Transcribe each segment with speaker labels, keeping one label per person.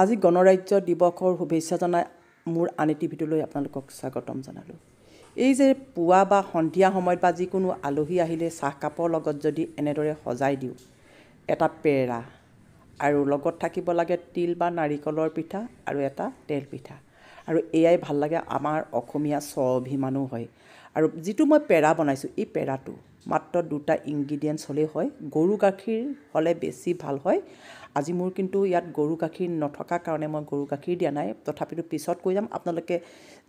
Speaker 1: আজি গণৰাজ্য দিৱসৰ শুভেচ্ছা জনাই মোৰ আন এটি ভিডিঅ'লৈ আপোনালোকক স্বাগতম জনালোঁ এই যে পুৱা বা সন্ধিয়া সময়ত বা যিকোনো আলহী আহিলে চাহকাপৰ লগত যদি এনেদৰে সজাই দিওঁ এটা পেৰা আৰু লগত থাকিব লাগে তিল বা নাৰিকলৰ পিঠা আৰু এটা তেল পিঠা আৰু এয়াই ভাল লাগে আমাৰ অসমীয়া স্ব অভিমানো হয় আৰু যিটো মই পেৰা বনাইছোঁ এই পেৰাটো মাত্ৰ দুটা ইনগ্ৰিডিয়েণ্টছ হ'লেই হয় গৰু গাখীৰ হ'লে বেছি ভাল হয় আজি মোৰ কিন্তু ইয়াত গৰু গাখীৰ নথকাৰ কাৰণে মই গৰু গাখীৰ দিয়া নাই তথাপিতো পিছত কৈ যাম আপোনালোকে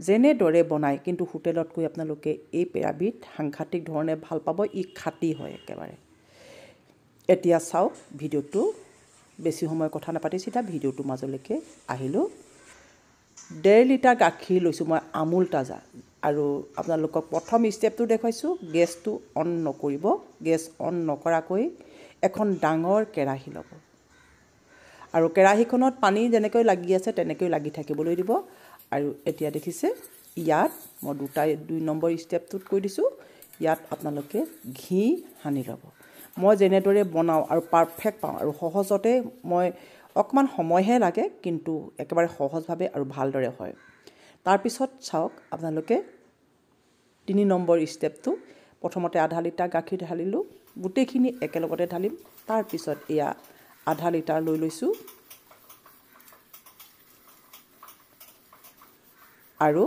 Speaker 1: যেনেদৰে বনায় কিন্তু হোটেলত গৈ আপোনালোকে এই পেৰাবিধ সাংঘাতিক ধৰণে ভাল পাব ই খাটি হয় একেবাৰে এতিয়া চাওক ভিডিঅ'টো বেছি সময় কথা নাপাতি চিধা ভিডিঅ'টোৰ মাজলৈকে আহিলোঁ ডেৰ লিটাৰ গাখীৰ লৈছোঁ মই আমুল তাজা আৰু আপোনালোকক প্ৰথম ষ্টেপটো দেখুৱাইছোঁ গেছটো অন নকৰিব গেছ অন নকৰাকৈ এখন ডাঙৰ কেৰাহী ল'ব আৰু কেৰাহীখনত পানী যেনেকৈ লাগি আছে তেনেকৈ লাগি থাকিবলৈ দিব আৰু এতিয়া দেখিছে ইয়াত মই দুটাই দুই নম্বৰ ষ্টেপটোত কৈ দিছোঁ ইয়াত আপোনালোকে ঘি সানি ল'ব মই যেনেদৰে বনাওঁ আৰু পাৰফেক্ট পাওঁ আৰু সহজতে মই অকণমান সময়হে লাগে কিন্তু একেবাৰে সহজভাৱে আৰু ভালদৰে হয় তাৰপিছত চাওক আপোনালোকে তিনি নম্বৰ ষ্টেপটো প্ৰথমতে আধা লিটাৰ গাখীৰ ঢালিলোঁ গোটেইখিনি একেলগতে ঢালিম তাৰপিছত এয়া আধা লিটাৰ লৈ লৈছোঁ আৰু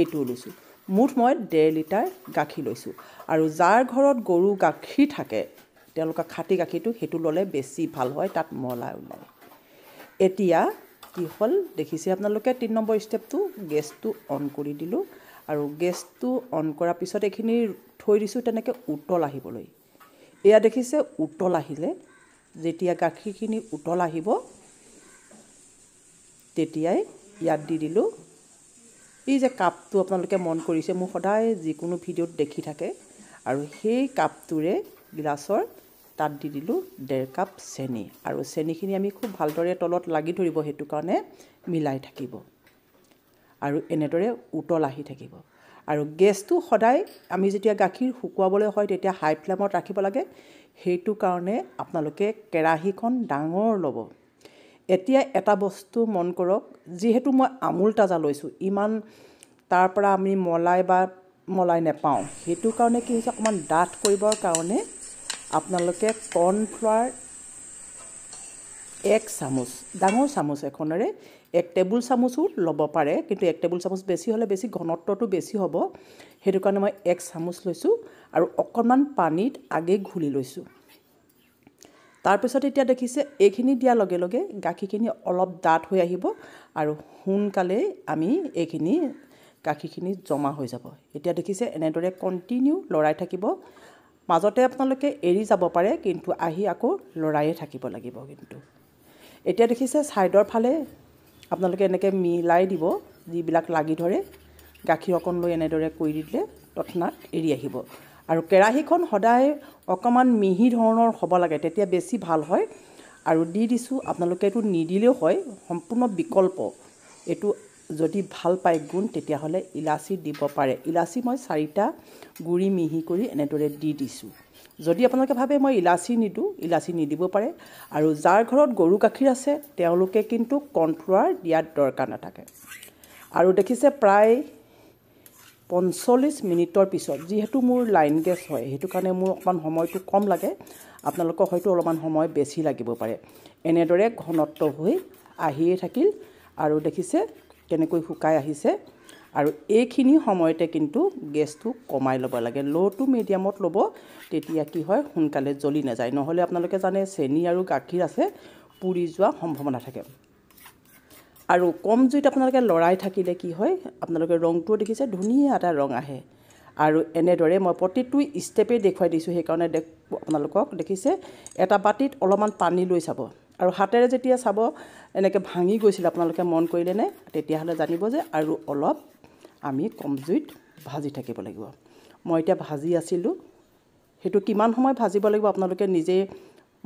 Speaker 1: এইটো লৈছোঁ মুঠ মই ডেৰ লিটাৰ গাখীৰ লৈছোঁ আৰু যাৰ ঘৰত গৰু গাখীৰ থাকে তেওঁলোকৰ খাটি গাখীৰটো সেইটো ল'লে বেছি ভাল হয় তাত মলা ওলায় এতিয়া কি হ'ল দেখিছে আপোনালোকে তিনি নম্বৰ ষ্টেপটো গেছটো অন কৰি দিলোঁ আৰু গেছটো অন কৰাৰ পিছত এইখিনি থৈ দিছোঁ তেনেকৈ উতল আহিবলৈ এয়া দেখিছে উতল আহিলে যেতিয়া গাখীৰখিনি উতল আহিব তেতিয়াই ইয়াত দি দিলোঁ এই যে কাপটো আপোনালোকে মন কৰিছে মোৰ সদায় যিকোনো ভিডিঅ'ত দেখি থাকে আৰু সেই কাপটোৰে গ্লাছৰ তাত দি দিলোঁ ডেৰ কাপ চেনি আৰু চেনিখিনি আমি খুব ভালদৰে তলত লাগি ধৰিব সেইটো কাৰণে মিলাই থাকিব আৰু এনেদৰে উতল আহি থাকিব আৰু গেছটো সদায় আমি যেতিয়া গাখীৰ শুকুৱাবলৈ হয় তেতিয়া হাই ফ্লেমত ৰাখিব লাগে সেইটো কাৰণে আপোনালোকে কেৰাহীখন ডাঙৰ ল'ব এতিয়া এটা বস্তু মন কৰক যিহেতু মই আমূল তাজা লৈছোঁ ইমান তাৰ পৰা আমি মলাই বা মলাই নেপাওঁ সেইটো কাৰণে কি হৈছে অকণমান ডাঠ কৰিবৰ কাৰণে আপোনালোকে কৰ্ণফ্লাৱাৰ এক চামুচ ডাঙৰ চামুচ এখনেৰে এক টেবুল চামুচো ল'ব পাৰে কিন্তু এক টেবুল চামুচ বেছি হ'লে বেছি ঘনত্বটো বেছি হ'ব সেইটো কাৰণে মই এক চামুচ লৈছোঁ আৰু অকণমান পানীত আগে ঘূলি লৈছোঁ তাৰপিছত এতিয়া দেখিছে এইখিনি দিয়াৰ লগে লগে গাখীৰখিনি অলপ ডাঠ হৈ আহিব আৰু সোনকালেই আমি এইখিনি গাখীৰখিনি জমা হৈ যাব এতিয়া দেখিছে এনেদৰে কণ্টিনিউ লৰাই থাকিব মাজতে আপোনালোকে এৰি যাব পাৰে কিন্তু আহি আকৌ লৰায়ে থাকিব লাগিব কিন্তু এতিয়া দেখিছে ছাইডৰ ফালে আপোনালোকে এনেকৈ মিলাই দিব যিবিলাক লাগি ধৰে গাখীৰ অকণ লৈ এনেদৰে কৰি দি দিলে তৎক্ষণাত এৰি আহিব আৰু কেৰাহীখন সদায় অকণমান মিহি ধৰণৰ হ'ব লাগে তেতিয়া বেছি ভাল হয় আৰু দি দিছোঁ আপোনালোকে এইটো নিদিলেও হয় সম্পূৰ্ণ বিকল্প এইটো যদি ভাল পায় গুণ তেতিয়াহ'লে ইলাচি দিব পাৰে ইলাচি মই চাৰিটা গুড়ি মিহি কৰি এনেদৰে দি দিছোঁ যদি আপোনালোকে ভাবে মই ইলাচি নিদিওঁ ইলাচি নিদিব পাৰে আৰু যাৰ ঘৰত গৰু গাখীৰ আছে তেওঁলোকে কিন্তু কণ্ট্ৰোৱাৰ দিয়াত দৰকাৰ নাথাকে আৰু দেখিছে প্ৰায় পঞ্চল্লিছ মিনিটৰ পিছত যিহেতু মোৰ লাইন গেছ হয় সেইটো কাৰণে মোৰ অকণমান সময়টো কম লাগে আপোনালোকৰ হয়তো অলপমান সময় বেছি লাগিব পাৰে এনেদৰে ঘনত্ব হৈ আহিয়ে থাকিল আৰু দেখিছে কেনেকৈ শুকাই আহিছে আৰু এইখিনি সময়তে কিন্তু গেছটো কমাই ল'ব লাগে ল' টু মিডিয়ামত ল'ব তেতিয়া কি হয় সোনকালে জ্বলি নাযায় নহ'লে আপোনালোকে জানে চেনি আৰু গাখীৰ আছে পুৰি যোৱা সম্ভাৱনা থাকে আৰু কম জুইত আপোনালোকে লৰাই থাকিলে কি হয় আপোনালোকে ৰংটোও দেখিছে ধুনীয়া এটা ৰং আহে আৰু এনেদৰে মই প্ৰতিটো ষ্টেপেই দেখুৱাই দিছোঁ সেইকাৰণে দেখ আপোনালোকক দেখিছে এটা বাতিত অলপমান পানী লৈ চাব আৰু হাতেৰে যেতিয়া চাব এনেকৈ ভাঙি গৈছিল আপোনালোকে মন কৰিলে নে তেতিয়াহ'লে জানিব যে আৰু অলপ আমি কম জুইত ভাজি থাকিব লাগিব মই এতিয়া ভাজি আছিলোঁ সেইটো কিমান সময় ভাজিব লাগিব আপোনালোকে নিজেই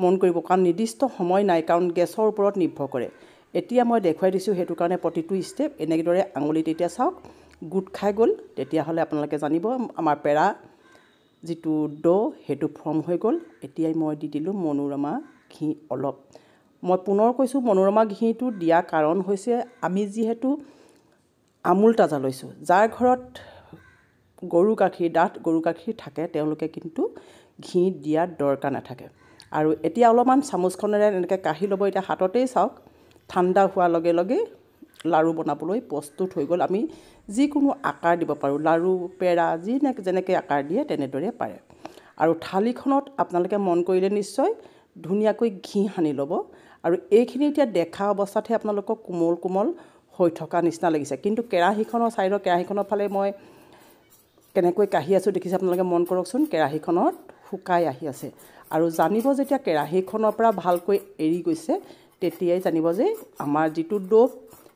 Speaker 1: মন কৰিব কাৰণ নিৰ্দিষ্ট সময় নাই কাৰণ গেছৰ ওপৰত নিৰ্ভৰ কৰে এতিয়া মই দেখুৱাই দিছোঁ সেইটো কাৰণে প্ৰতিটো ষ্টেপ এনেদৰে আঙুলিত এতিয়া চাওক গোট খাই গ'ল তেতিয়াহ'লে আপোনালোকে জানিব আমাৰ পেৰা যিটো দ সেইটো ফৰ্ম হৈ গ'ল এতিয়াই মই দি দিলোঁ মনোৰমা ঘি অলপ মই পুনৰ কৈছোঁ মনোৰমা ঘিঁটো দিয়া কাৰণ হৈছে আমি যিহেতু আমূল তাজা লৈছোঁ যাৰ ঘৰত গৰু গাখীৰ ডাঠ গৰু গাখীৰ থাকে তেওঁলোকে কিন্তু ঘি দিয়াৰ দৰকাৰ নাথাকে আৰু এতিয়া অলপমান চামুচখনেৰে এনেকৈ কাঢ়ি ল'ব এতিয়া হাততেই চাওক ঠাণ্ডা হোৱাৰ লগে লগেই লাড়ু বনাবলৈ প্ৰস্তুত হৈ গ'ল আমি যিকোনো আকাৰ দিব পাৰোঁ লাড়ু পেৰা যি যেনেকৈ আকাৰ দিয়ে তেনেদৰে পাৰে আৰু থালিখনত আপোনালোকে মন কৰিলে নিশ্চয় ধুনীয়াকৈ ঘি সানি ল'ব আৰু এইখিনি এতিয়া দেখা অৱস্থাতহে আপোনালোকক কোমল কোমল হৈ থকা নিচিনা লাগিছে কিন্তু কেৰাহীখনৰ ছাইডৰ কেৰাহীখনৰ ফালে মই কেনেকৈ কাঢ়ি আছোঁ দেখিছে আপোনালোকে মন কৰকচোন কেৰাহীখনত শুকাই আহি আছে আৰু জানিব যেতিয়া কেৰাহীখনৰ পৰা ভালকৈ এৰি গৈছে তেতিয়াই জানিব যে আমাৰ যিটো ডোপ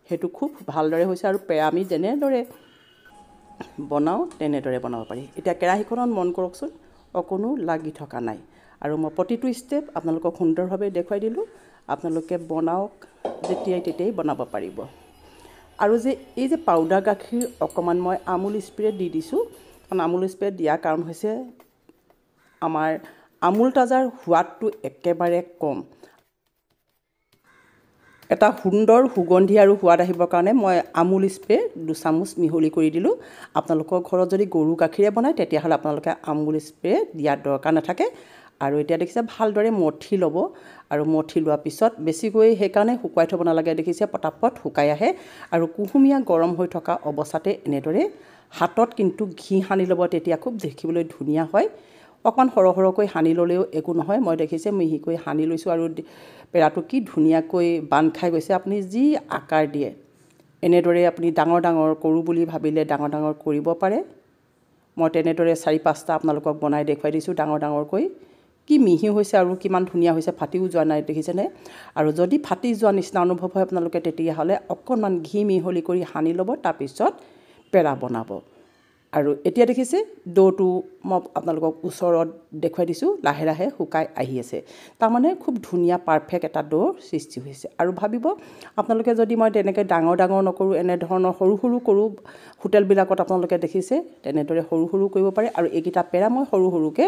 Speaker 1: সেইটো খুব ভালদৰে হৈছে আৰু পেৰা আমি যেনেদৰে বনাওঁ তেনেদৰে বনাব পাৰি এতিয়া কেৰাহীখনত মন কৰকচোন অকণো লাগি থকা নাই আৰু মই প্ৰতিটো ষ্টেপ আপোনালোকক সুন্দৰভাৱে দেখুৱাই দিলোঁ আপোনালোকে বনাওক যেতিয়াই তেতিয়াই বনাব পাৰিব আৰু যে এই যে পাউদাৰ গাখীৰ অকণমান মই আমুল স্প্ৰে দি দিছোঁ কাৰণ আমুল স্প্ৰে দিয়াৰ কাৰণ হৈছে আমাৰ আমুল তাজাৰ সোৱাদটো একেবাৰে কম এটা সুন্দৰ সুগন্ধি আৰু সোৱাদ আহিবৰ কাৰণে মই আমুল স্প্ৰে দুচামুচ মিহলি কৰি দিলোঁ আপোনালোকৰ ঘৰত যদি গৰু গাখীৰে বনায় তেতিয়াহ'লে আপোনালোকে আমুল স্প্ৰে দিয়াৰ দৰকাৰ নাথাকে আৰু এতিয়া দেখিছে ভালদৰে মঠি ল'ব আৰু মঠি লোৱাৰ পিছত বেছিকৈ সেইকাৰণে শুকুৱাই থ'ব নালাগে দেখিছে পটাপট শুকাই আহে আৰু কুহুমীয়া গৰম হৈ থকা অৱস্থাতে এনেদৰে হাতত কিন্তু ঘি সানি ল'ব তেতিয়া খুব দেখিবলৈ ধুনীয়া হয় অকণ সৰহ সৰহকৈ সানি ল'লেও একো নহয় মই দেখিছে মিহিকৈ সানি লৈছোঁ আৰু পেৰাটো কি ধুনীয়াকৈ বান্ধ খাই গৈছে আপুনি যি আকাৰ দিয়ে এনেদৰে আপুনি ডাঙৰ ডাঙৰ কৰোঁ বুলি ভাবিলে ডাঙৰ ডাঙৰ কৰিব পাৰে মই তেনেদৰে চাৰি পাঁচটা আপোনালোকক বনাই দেখুৱাই দিছোঁ ডাঙৰ ডাঙৰকৈ কি মিহি হৈছে আৰু কিমান ধুনীয়া হৈছে ফাটিও যোৱা নাই দেখিছেনে আৰু যদি ফাটি যোৱা নিচিনা অনুভৱ হয় আপোনালোকে তেতিয়াহ'লে অকণমান ঘি মিহলি কৰি সানি ল'ব তাৰপিছত পেৰা বনাব আৰু এতিয়া দেখিছে ডোটো মই আপোনালোকক ওচৰত দেখুৱাই দিছোঁ লাহে লাহে শুকাই আহি আছে তাৰমানে খুব ধুনীয়া পাৰফেক্ট এটা ডো সৃষ্টি হৈছে আৰু ভাবিব আপোনালোকে যদি মই তেনেকৈ ডাঙৰ ডাঙৰ নকৰোঁ এনেধৰণৰ সৰু সৰু কৰোঁ হোটেলবিলাকত আপোনালোকে দেখিছে তেনেদৰে সৰু সৰু কৰিব পাৰে আৰু এইকেইটা পেৰা মই সৰু সৰুকৈ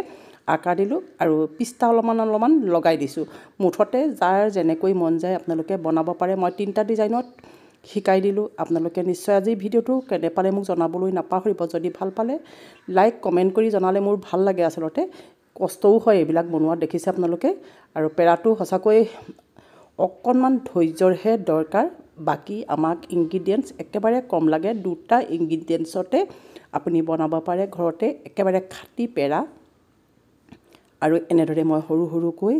Speaker 1: আকাৰ দিলোঁ আৰু পিষ্টা অলপমান অলপমান লগাই দিছোঁ মুঠতে যাৰ যেনেকৈ মন যায় আপোনালোকে বনাব পাৰে মই তিনিটা ডিজাইনত শিকাই দিলোঁ আপোনালোকে নিশ্চয় আজি ভিডিঅ'টো কেনে পালে মোক জনাবলৈ নাপাহৰিব যদি ভাল পালে লাইক কমেণ্ট কৰি জনালে মোৰ ভাল লাগে আচলতে কষ্টও হয় এইবিলাক বনোৱা দেখিছে আপোনালোকে আৰু পেৰাটো সঁচাকৈ অকণমান ধৈৰ্যৰহে দৰকাৰ বাকী আমাক ইনগ্ৰিডিয়েণ্টছ একেবাৰে কম লাগে দুটা ইনগ্ৰিডিয়েণ্টছতে আপুনি বনাব পাৰে ঘৰতে একেবাৰে খাটি পেৰা আৰু এনেদৰে মই সৰু সৰুকৈ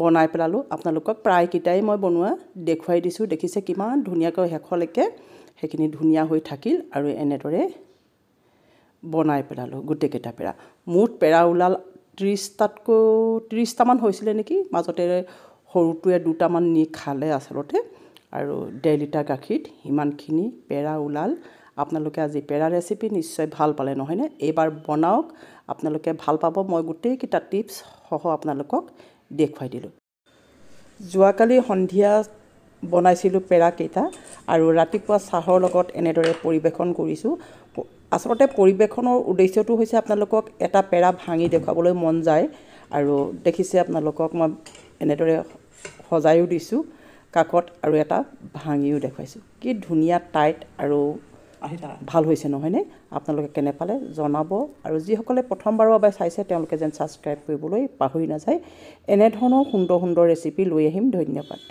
Speaker 1: বনাই পেলালোঁ আপোনালোকক প্ৰায়কেইটাই মই বনোৱা দেখুৱাই দিছোঁ দেখিছে কিমান ধুনীয়াকৈ শেষলৈকে সেইখিনি ধুনীয়া হৈ থাকিল আৰু এনেদৰে বনাই পেলালোঁ গোটেইকেইটা পেৰা মুঠ পেৰা ওলাল ত্ৰিছটাতকৈ ত্ৰিছটামান হৈছিলে নেকি মাজতে সৰুটোৱে দুটামান নি খালে আচলতে আৰু ডেৰ লিটাৰ গাখীৰত সিমানখিনি পেৰা ওলাল আপোনালোকে আজি পেৰা ৰেচিপি নিশ্চয় ভাল পালে নহয়নে এইবাৰ বনাওক আপোনালোকে ভাল পাব মই গোটেইকেইটা টিপছ সহ আপোনালোকক দেখুৱাই দিলোঁ যোৱাকালি সন্ধিয়া বনাইছিলোঁ পেৰাকেইটা আৰু ৰাতিপুৱা চাহৰ লগত এনেদৰে পৰিৱেশন কৰিছোঁ আচলতে পৰিৱেশনৰ উদ্দেশ্যটো হৈছে আপোনালোকক এটা পেৰা ভাঙি দেখুৱাবলৈ মন যায় আৰু দেখিছে আপোনালোকক মই এনেদৰে সজায়ো দিছোঁ কাষত আৰু এটা ভাঙিও দেখুৱাইছোঁ কি ধুনীয়া টাইট আৰু ভাল হৈছে নহয়নে আপোনালোকে কেনে পালে জনাব আৰু যিসকলে প্ৰথমবাৰৰ বাবে চাইছে তেওঁলোকে যেন ছাবস্ক্ৰাইব কৰিবলৈ পাহৰি নাযায় এনেধৰণৰ সুন্দৰ সুন্দৰ ৰেচিপি লৈ আহিম ধন্যবাদ